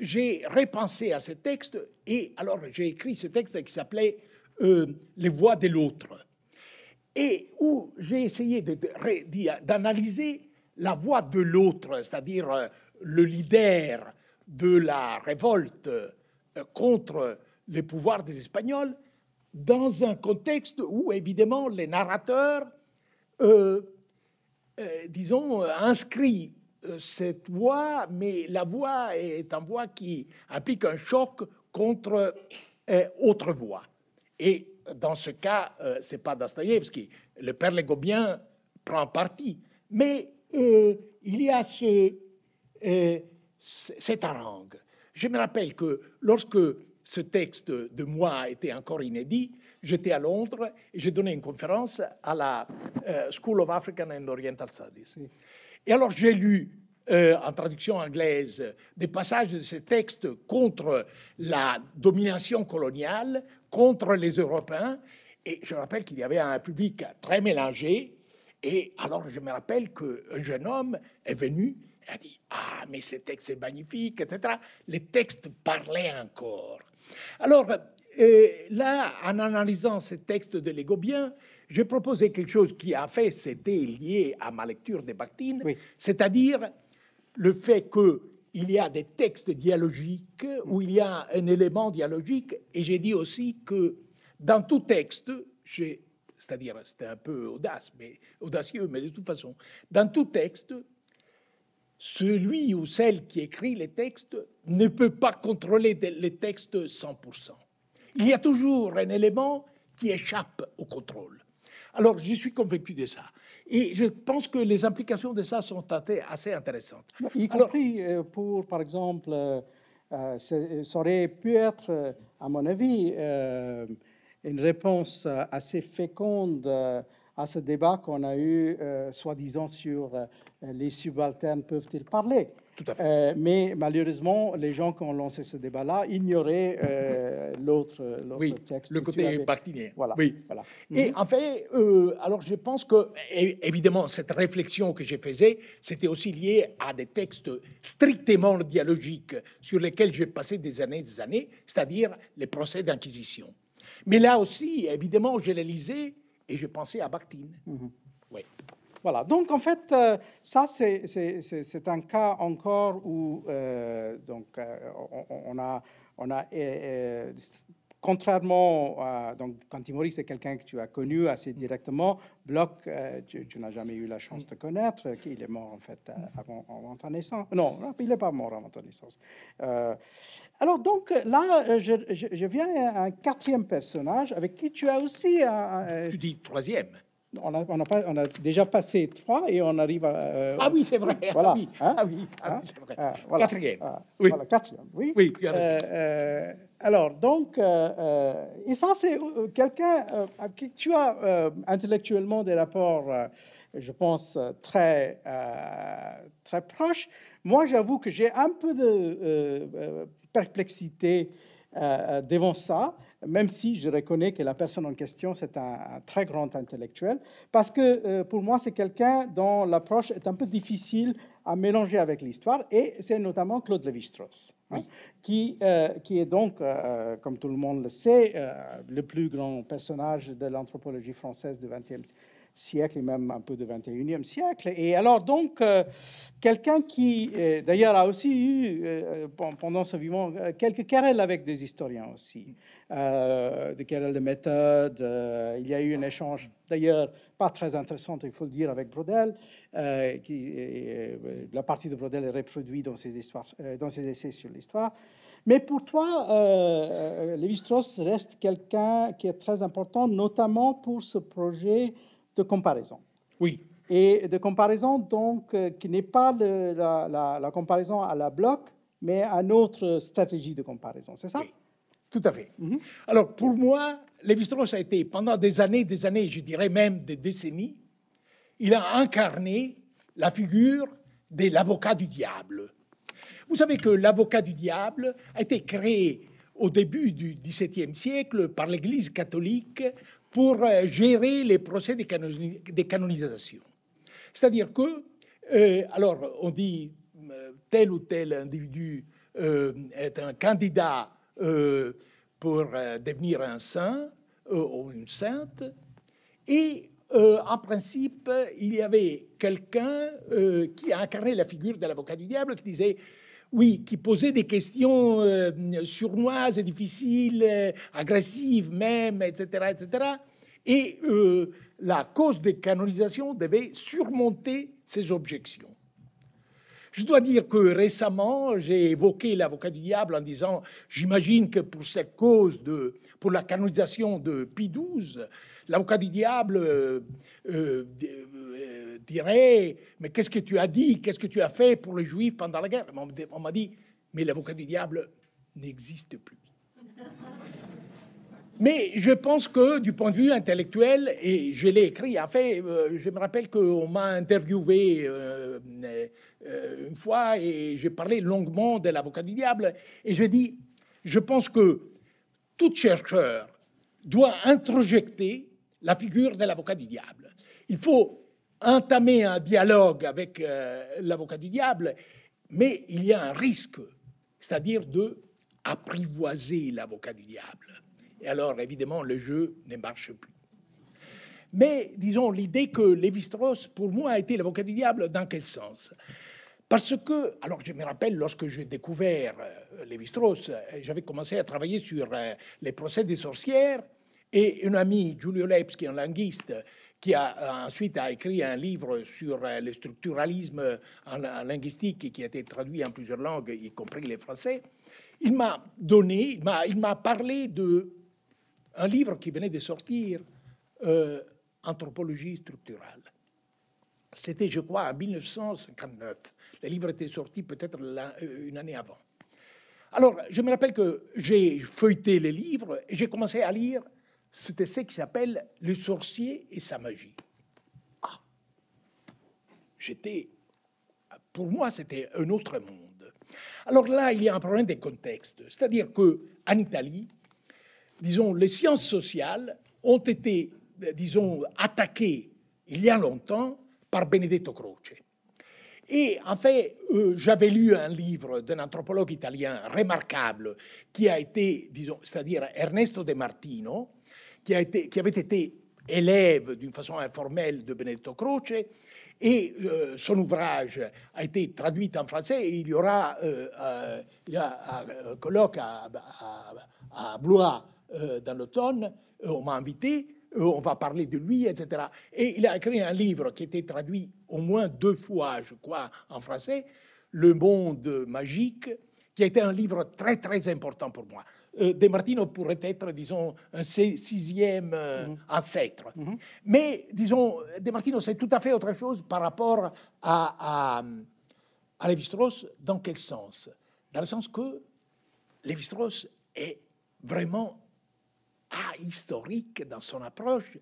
Speaker 2: j'ai repensé à ce texte et alors j'ai écrit ce texte qui s'appelait Les voix de l'autre et où j'ai essayé d'analyser la voix de l'autre, c'est-à-dire le leader de la révolte euh, contre les pouvoirs des Espagnols, dans un contexte où, évidemment, les narrateurs, euh, euh, disons, inscrivent cette voix, mais la voix est une voix qui implique un choc contre autre voix. Et dans ce cas, c'est pas Dostoïevski. Le père Légobien prend parti. Mais il y a ce et un harangue. Je me rappelle que lorsque ce texte de moi était encore inédit, j'étais à Londres et j'ai donné une conférence à la euh, School of African and Oriental Studies. Et alors j'ai lu euh, en traduction anglaise des passages de ce texte contre la domination coloniale, contre les Européens. Et je me rappelle qu'il y avait un public très mélangé. Et alors je me rappelle qu'un jeune homme est venu elle a dit Ah, mais ce texte est magnifique, etc. Les textes parlaient encore. Alors, euh, là, en analysant ces textes de Légobien, j'ai proposé quelque chose qui, a fait, c'était lié à ma lecture des Bactines, c'est-à-dire le fait que il y a des textes dialogiques mm. où il y a un élément dialogique, et j'ai dit aussi que dans tout texte, c'est-à-dire c'était un peu audace, mais audacieux, mais de toute façon, dans tout texte, celui ou celle qui écrit les textes ne peut pas contrôler les textes 100%. Il y a toujours un élément qui échappe au contrôle. Alors, je suis convaincu de ça. Et je pense que les implications de ça sont assez intéressantes. Y compris euh,
Speaker 1: pour, par exemple, euh, euh, ça aurait pu être, à mon avis, une réponse assez féconde à ce débat qu'on a eu, euh, soi-disant, sur euh, les subalternes peuvent-ils parler Tout à fait. Euh, mais malheureusement, les gens qui ont lancé ce débat-là ignoraient l'autre oui,
Speaker 2: Le côté bactinien. Voilà. Oui. Voilà. Et mhm. en fait, alors je pense que, évidemment, cette réflexion que je faisais, c'était aussi lié à des textes strictement dialogiques sur lesquels j'ai passé des années et des années, c'est-à-dire les procès d'inquisition. Mais là aussi, évidemment, je les lisais et je pensais à Bakhtin. Mhm. Oui.
Speaker 1: Voilà, donc en fait, euh, ça c'est un cas encore où euh, donc, euh, on, on, a, on a contrairement à donc, quand Timori, c'est quelqu'un que tu as connu assez directement. Bloch, euh, tu, n'as jamais eu la chance de connaître. Euh, il est mort en fait euh, avant, avant ta naissance. Non, il n'est pas mort avant ta naissance. alors donc là, je, viens à un quatrième personnage avec qui tu as aussi. tu dis troisième on a, déjà passé trois et on arrive à. Euh, ah oui, c'est vrai. [laughs] Voilà. Ah, hein? ah oui, ah oui, hein? c'est vrai. Ah, quatrième. Ah, oui. Voilà, quatrième. Oui. oui euh, euh, alors, donc, euh, et ça, c'est quelqu'un avec qui tu as intellectuellement des rapports, je pense, très, très proches. Moi, j'avoue que j'ai un peu de perplexité devant ça même si je reconnais que la personne en question, c'est un, très grand intellectuel, parce que euh, pour moi, c'est quelqu'un dont l'approche est un peu difficile à mélanger avec l'histoire, et c'est notamment Claude Lévi-Strauss, hein, qui, euh, qui est donc, euh, comme tout le monde le sait, le plus grand personnage de l'anthropologie française du XXe siècle siècle et même un peu du 21e siècle. Et alors donc, euh, quelqu'un qui, euh, d'ailleurs, a aussi eu, euh, pendant ce vivant, quelques querelles avec des historiens aussi, des querelles de méthode. il y a eu un échange, d'ailleurs, pas très intéressant, il faut le dire, avec Brodel. qui, la partie de Brodel est reproduite dans ses, dans ses essais sur l'histoire. Mais pour toi, Lévi-Strauss reste quelqu'un qui est très important, notamment pour ce projet de comparaison. Oui. Et de comparaison, donc, euh, qui n'est pas la, comparaison à la bloc, mais à notre stratégie de comparaison, c'est ça
Speaker 2: Tout à fait. Mhm. Alors, pour moi, Lévi-Strauss a été, pendant des années, des années, je dirais même des décennies, il a incarné la figure de l'avocat du diable. Vous savez que l'avocat du diable a été créé au début du XVIIe siècle par l'Église catholique pour euh, gérer les procès des, canonisations. C'est-à-dire que, euh, alors, on dit euh, tel ou tel individu est un candidat pour devenir un saint ou une sainte, et en principe, il y avait quelqu'un qui a incarné la figure de l'avocat du diable qui disait oui, qui posait des questions euh, surnoises surnoises, difficiles, euh, agressives même, etc., etc. Et euh, la cause des canonisations devait surmonter ces objections. Je dois dire que récemment, j'ai évoqué l'avocat du diable en disant j'imagine que pour cette cause de pour la canonisation de Pie XII, l'avocat du diable dirait Mais qu'est-ce que tu as dit Qu'est-ce que tu as fait pour les Juifs pendant la guerre On m'a dit Mais l'avocat du diable n'existe plus. [laughs] Mais je pense que du point de vue intellectuel, et je l'ai écrit, en fait, euh, je me rappelle qu'on m'a interviewé euh, euh, une fois et j'ai parlé longuement de l'avocat du diable. Et j'ai dit, « je pense que tout chercheur doit introjecter la figure de l'avocat du diable. Il faut entamer un dialogue avec euh, l'avocat du diable, mais il y a un risque, c'est-à-dire de apprivoiser l'avocat du diable. Et alors, évidemment, le jeu ne marche plus. Mais disons, l'idée que Lévi-Strauss, pour moi, a été l'avocat du diable, dans quel sens Parce que, alors je me rappelle, lorsque j'ai découvert euh, Lévi-Strauss, euh, j'avais commencé à travailler sur les procès des sorcières, et un ami, Giulio Leps, qui est un linguiste, qui a ensuite a écrit un livre sur euh, le structuralisme euh, en, linguistique qui a été traduit en plusieurs langues, y compris les français. Il m'a donné, il m'a parlé de un livre qui venait de sortir, euh, Anthropologie structurale. C'était, je crois, en 1959. Le livre était sorti peut-être une année avant. Alors, je me rappelle que j'ai feuilleté les livres et j'ai commencé à lire c'était ce qui s'appelle Le sorcier et sa magie. Ah J'étais. Pour moi, c'était un autre monde. Alors là, il y a un problème de contexte. C'est-à-dire qu'en Italie, disons, les sciences sociales ont été, disons, attaquées il y a longtemps par Benedetto Croce. Et en fait, euh, j'avais lu un livre d'un anthropologue italien remarquable qui a été, disons, c'est-à-dire Ernesto De Martino, qui, a été, qui avait été élève d'une façon informelle de Benedetto Croce, et euh, son ouvrage a été traduit en français. Et il y aura euh, euh, un colloque à, à Blois dans l'automne. On m'a invité. On va parler de lui, etc. Et il a écrit un livre qui a été traduit au moins deux fois, je crois, en français, Le monde magique, qui a été un livre très, très important pour moi euh, De Martino pourrait être, disons, un sixième euh, mhm. ancêtre. Mhm. Mais, disons, De Martino, c'est tout à fait autre chose par rapport à, à, à Lévi-Strauss. Dans quel sens Dans le sens que Lévi-Strauss est vraiment ahistorique dans son approche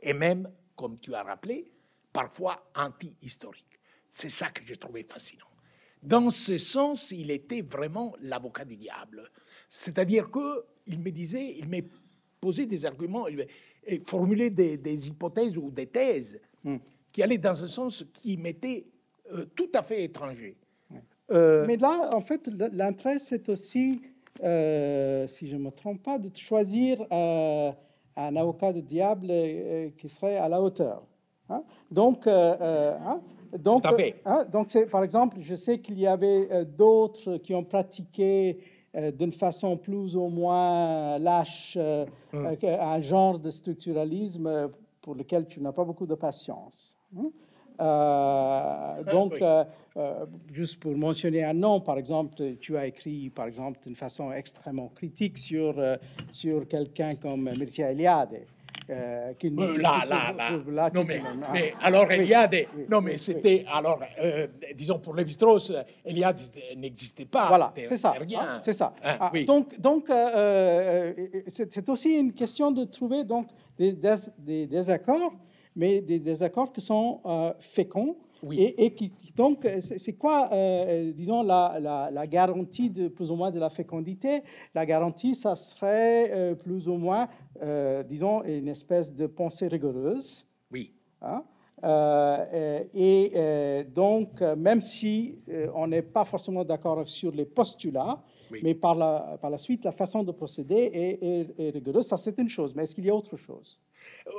Speaker 2: et même, comme tu as rappelé, parfois anti-historique. C'est ça que j'ai trouvé fascinant. Dans ce sens, il était vraiment l'avocat du diable. C'est-à-dire qu'il me disait, il me posé des arguments, il formulé des, des, hypothèses ou des thèses hmm. qui allaient dans un sens qui m'était euh, tout à fait étranger.
Speaker 1: Euh, Mais là, en fait, l'intérêt, c'est aussi, euh, si je ne me trompe pas, de choisir un avocat de diable qui serait à la hauteur. Hein. Donc, hein, donc, hein, donc par exemple, je sais qu'il y avait d'autres qui ont pratiqué euh, d'une façon plus ou moins lâche euh, hum. euh, un genre de structuralisme pour lequel tu n'as pas beaucoup de patience. Hein. Ah, donc, juste pour mentionner un nom, par exemple, tu as écrit, par exemple, d'une façon extrêmement critique sur, sur quelqu'un
Speaker 2: comme Mircea Eliade.
Speaker 1: Euh, qui euh, nous là, là, là. non, mais, mais, alors,
Speaker 2: y a des. non, mais c'était alors, euh, disons, pour Lévi-Strauss, Eliade n'existait pas. Voilà, c'est ça. Ah, c'est ça. Ah, ah,
Speaker 1: donc, donc c'est aussi une question de trouver donc des, des, des, accords, mais des, accords qui sont féconds et, donc, c'est quoi, euh, euh, disons, la, garantie de plus ou moins de la fécondité La garantie, ça serait euh, plus ou moins, disons, une espèce de pensée rigoureuse. Oui. Hein, et donc, même si on n'est pas forcément d'accord sur les postulats, mais par la, par la suite, la façon de procéder est rigoureuse, ça c'est une chose. Mais est-ce qu'il y a autre chose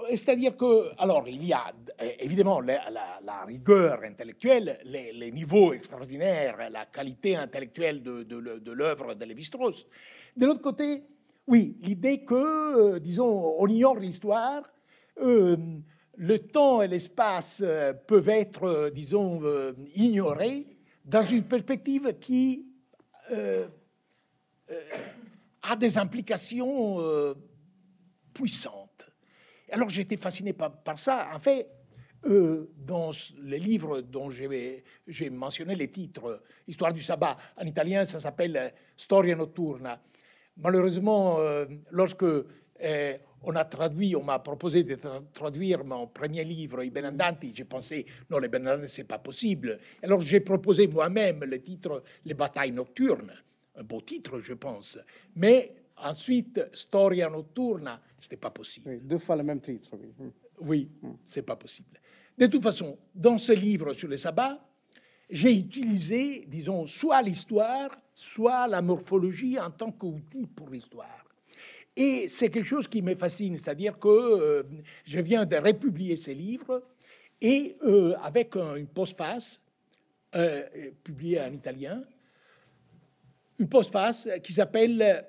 Speaker 2: c'est-à-dire que, alors, il y a évidemment la, rigueur intellectuelle, les, niveaux extraordinaires, la qualité intellectuelle de, l'œuvre de Lévi-Strauss. De l'autre côté, oui, l'idée que, euh, disons, on ignore l'histoire, euh, le temps et l'espace euh, peuvent être, disons, ignorés dans une perspective qui a des implications puissantes alors j'étais fasciné par, ça. En fait, dans les livres dont j'ai mentionné les titres, Histoire du sabbat, en italien, ça s'appelle euh, Storia notturna. Malheureusement, euh, lorsque euh, on a traduit, on m'a proposé de traduire mon premier livre, I Benandanti, j'ai pensé, non, les Benandanti, c'est pas possible. Alors j'ai proposé moi-même le titre Les batailles nocturnes, un beau titre, je pense. Mais Ensuite, Storia ce c'était pas possible. deux fois le même titre. Oui, hmm. Hmm. c'est pas possible. De toute façon, dans ce livre sur le sabbat, j'ai utilisé, disons, soit l'histoire, soit la morphologie en tant qu'outil pour l'histoire. Et c'est quelque chose qui me fascine, c'est-à-dire que euh, je viens de républier ces livres et euh, avec une postface euh, euh, publiée en italien, une postface qui s'appelle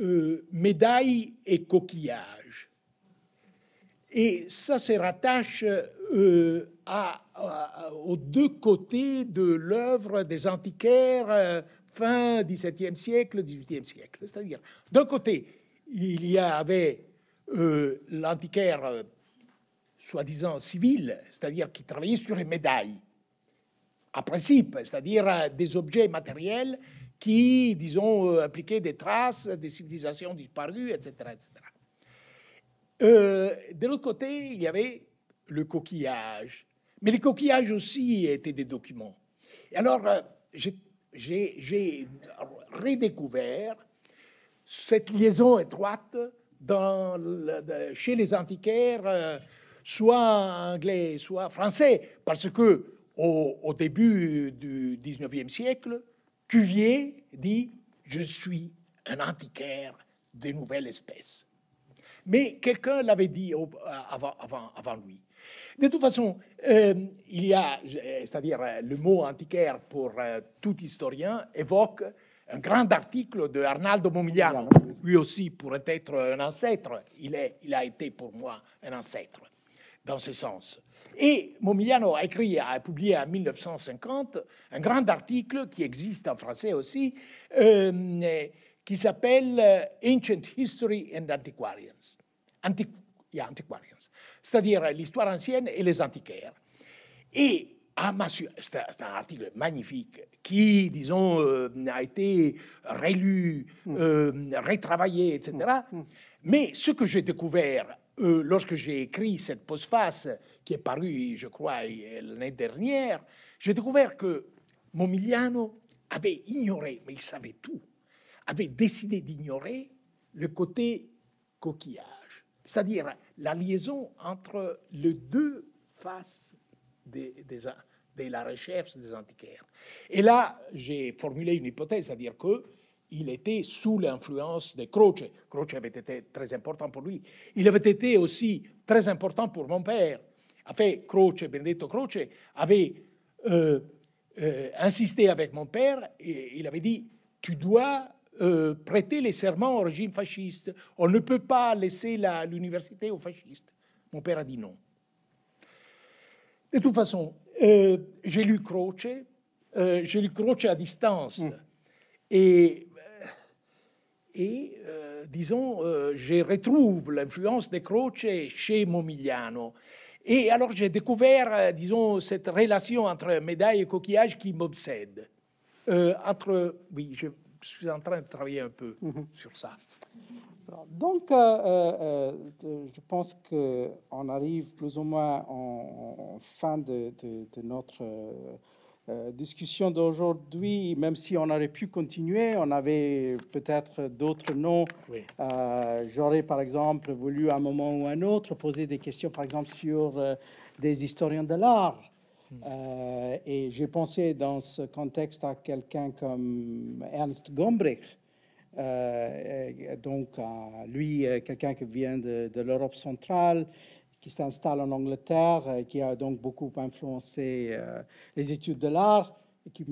Speaker 2: euh, médailles et coquillages. Et ça se rattache euh, aux deux côtés de l'œuvre des antiquaires euh, fin XVIIe siècle, XVIIIe siècle. C'est-à-dire, d'un côté, il y avait l'antiquaire soi-disant civil, c'est-à-dire qui travaillait sur les médailles, à principe, c'est-à-dire des objets matériels qui, disons, impliquaient euh, des traces des civilisations disparues, etc. Euh, de l'autre côté, il y avait le coquillage. Mais les coquillages aussi étaient des documents. Et alors, euh, j'ai redécouvert cette liaison étroite dans chez les antiquaires, soit anglais, soit français, parce que au, au début du 19e siècle, Cuvier dit Je suis un antiquaire des nouvelles espèces. Mais quelqu'un l'avait dit euh, avant, avant, avant, lui. De toute façon, euh, il y a, euh, c'est-à-dire le mot antiquaire pour tout historien évoque un grand article de Arnaldo Momigliano, lui aussi pourrait être un ancêtre. Il, est, il a été pour moi un ancêtre dans ce sens. Et Momigliano a écrit, a publié en 1950 un grand article qui existe en français aussi, euh, qui s'appelle euh, Ancient History and Antiquarians. antiquarians. C'est-à-dire l'histoire ancienne et les antiquaires. Et ah, c'est un article magnifique qui, disons, euh, a été rélu, mmh. retravaillé, etc. Mmh. Mais ce que j'ai découvert euh, lorsque j'ai écrit cette postface qui est parue, je crois, l'année dernière, j'ai découvert que Momigliano avait ignoré, mais il savait tout, avait décidé d'ignorer le côté coquillage, c'est-à-dire la liaison entre les deux faces de la recherche des antiquaires. Et là, j'ai formulé une hypothèse, c'est-à-dire que il était sous l'influence de Croce. Croce avait été très important pour lui. Il avait été aussi très important pour mon père. En fait, Croce, Benedetto Croce, avait euh, euh, insisté avec mon père et il avait dit Tu dois euh, prêter les serments au régime fasciste. On ne peut pas laisser l'université au aux fascistes. Mon père a dit non. De toute façon, j'ai lu Croce, j'ai lu Croce à distance. Mm. Et et euh, disons, j'ai euh, je retrouve l'influence des crochets chez Momigliano. Et alors j'ai découvert, euh, disons, cette relation entre médaille et coquillage qui m'obsède. entre, oui, je suis en train de travailler un peu mhm. sur ça.
Speaker 1: donc, je pense qu'on arrive plus ou moins en, fin de, de notre euh, discussion d'aujourd'hui, même si on aurait pu continuer, on avait peut-être d'autres noms. Euh, j'aurais par exemple voulu à un moment ou à un autre poser des questions, par exemple, sur euh, des historiens de l'art. Hmm. et j'ai pensé dans ce contexte à quelqu'un comme Ernst Gombrich. donc, lui, quelqu'un qui vient de l'Europe centrale, qui s'installe en Angleterre et qui a donc beaucoup influencé euh, les études de l'art, et qui,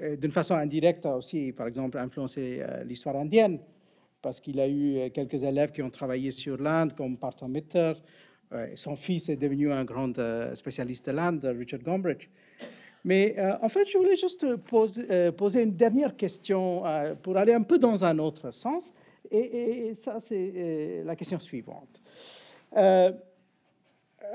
Speaker 1: euh, d'une façon indirecte, aussi, par exemple, influencé euh, l'histoire indienne, parce qu'il a eu quelques élèves qui ont travaillé sur l'Inde comme Parton Mitter. Son fils est devenu un grand spécialiste de l'Inde, Richard Gombrich. Mais en fait, je voulais juste poser, une dernière question pour aller un peu dans un autre sens. Et, et ça, c'est la question suivante.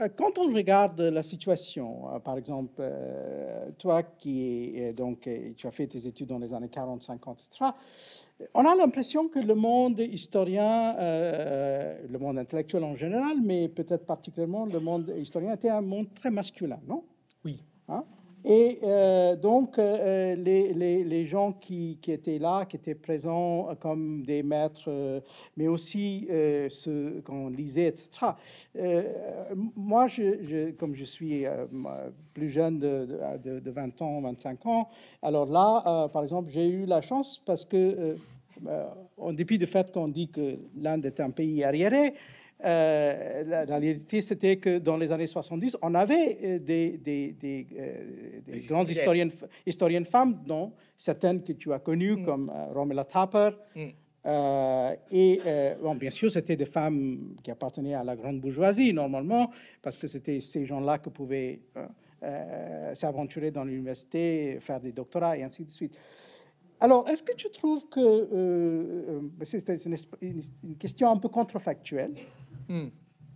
Speaker 1: Euh, quand on regarde la situation, euh, par exemple, euh, toi qui donc tu as fait tes études dans les années 40, 50, etc., on a l'impression que le monde historien, le monde intellectuel en général, mais peut-être particulièrement le monde historien, était un monde très masculin, non Oui. Hein et euh, donc, euh, les, les, les, gens qui, qui, étaient là, qui étaient présents comme des maîtres, euh, mais aussi ceux qu'on lisait, etc. moi, comme je suis plus jeune de, de, de, 20 ans, 25 ans, alors là, par exemple, j'ai eu la chance parce que, en dépit du fait qu'on dit que l'Inde est un pays arriéré, euh, la, réalité, c'était que dans les années 70, on avait euh, euh, des, grandes historiennes, historiennes femmes, dont certaines que tu as connues, mm. comme Romela Tapper, mm. et bon, bien sûr, c'était des femmes qui appartenaient à la grande bourgeoisie, normalement, parce que c'était ces gens-là qui pouvaient s'aventurer dans l'université, faire des doctorats et ainsi de suite. Alors, est-ce que tu trouves que c'est une, question un peu contrefactuelle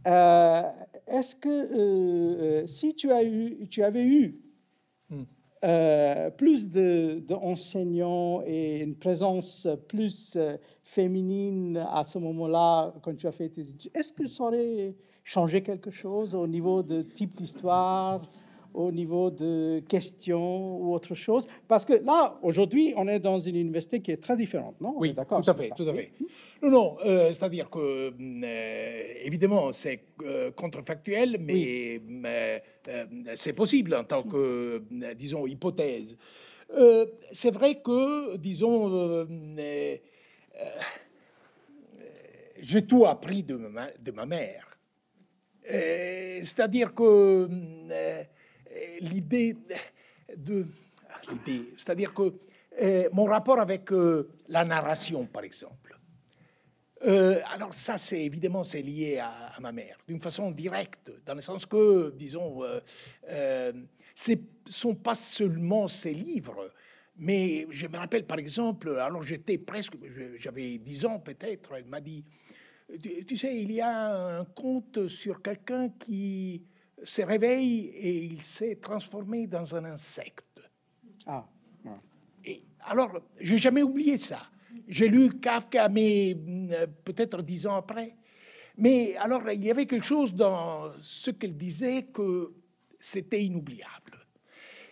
Speaker 1: euh, est-ce que euh, euh, si tu, as eu, tu avais eu plus d'enseignants de, et une présence plus féminine à ce moment-là, quand tu as fait tes études, est-ce que ça aurait changé quelque chose au niveau de type d'histoire au niveau de questions ou autre chose Parce que là,
Speaker 2: aujourd'hui, on est dans une université qui est très différente, non Oui, d'accord. Tout à fait, tout à fait. Non, non, euh, c'est-à-dire que, euh, évidemment, c'est euh, contrefactuel, mais, c'est possible en tant que, disons, hypothèse. c'est vrai que, disons, j'ai tout appris de ma, de ma mère. C'est-à-dire que euh, l'idée de... Ah, l'idée, c'est-à-dire que euh, mon rapport avec euh, la narration, par exemple. alors ça, c'est évidemment c'est lié à, ma mère, d'une façon directe, dans le sens que, disons, ce ne sont pas seulement ses livres, mais je me rappelle par exemple, alors j'étais presque, j'avais 10 ans peut-être, elle m'a dit, tu, sais, il y a un conte sur quelqu'un qui se réveille et il s'est transformé dans un insecte. Ah. Et alors, j'ai jamais oublié ça. J'ai lu Kafka, mais euh, peut-être dix ans après. Mais alors, il y avait quelque chose dans ce qu'elle disait que c'était inoubliable.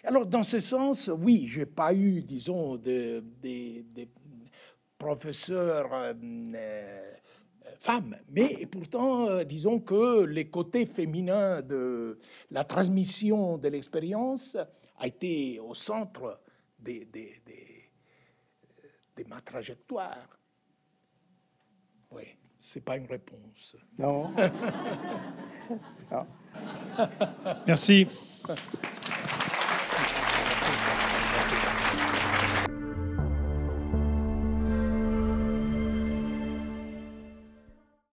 Speaker 2: Alors, dans ce sens, oui, j'ai pas eu, disons, des de, professeurs euh, euh, Femme, Mais pourtant, euh, disons que les côtés féminins de la transmission de l'expérience a été au centre des, de ma trajectoire. Oui, c'est pas une réponse. non. [laughs] Merci.